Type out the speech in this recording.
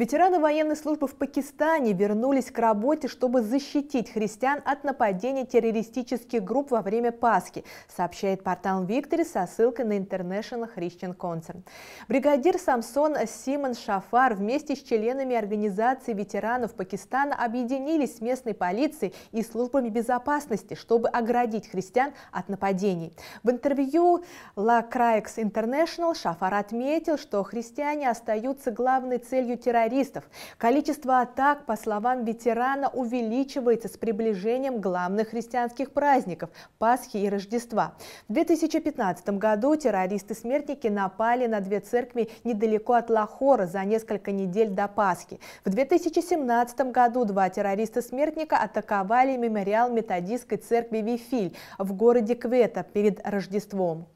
Ветераны военной службы в Пакистане вернулись к работе, чтобы защитить христиан от нападения террористических групп во время Пасхи, сообщает портал Виктори со ссылкой на International Christian Concern. Бригадир Самсон Симон Шафар вместе с членами организации ветеранов Пакистана объединились с местной полицией и службами безопасности, чтобы оградить христиан от нападений. В интервью La Craix International Шафар отметил, что христиане остаются главной целью террористов террористов. Количество атак, по словам ветерана, увеличивается с приближением главных христианских праздников – Пасхи и Рождества. В 2015 году террористы-смертники напали на две церкви недалеко от Лахора за несколько недель до Пасхи. В 2017 году два террориста-смертника атаковали мемориал методистской церкви Вифиль в городе Квета перед Рождеством.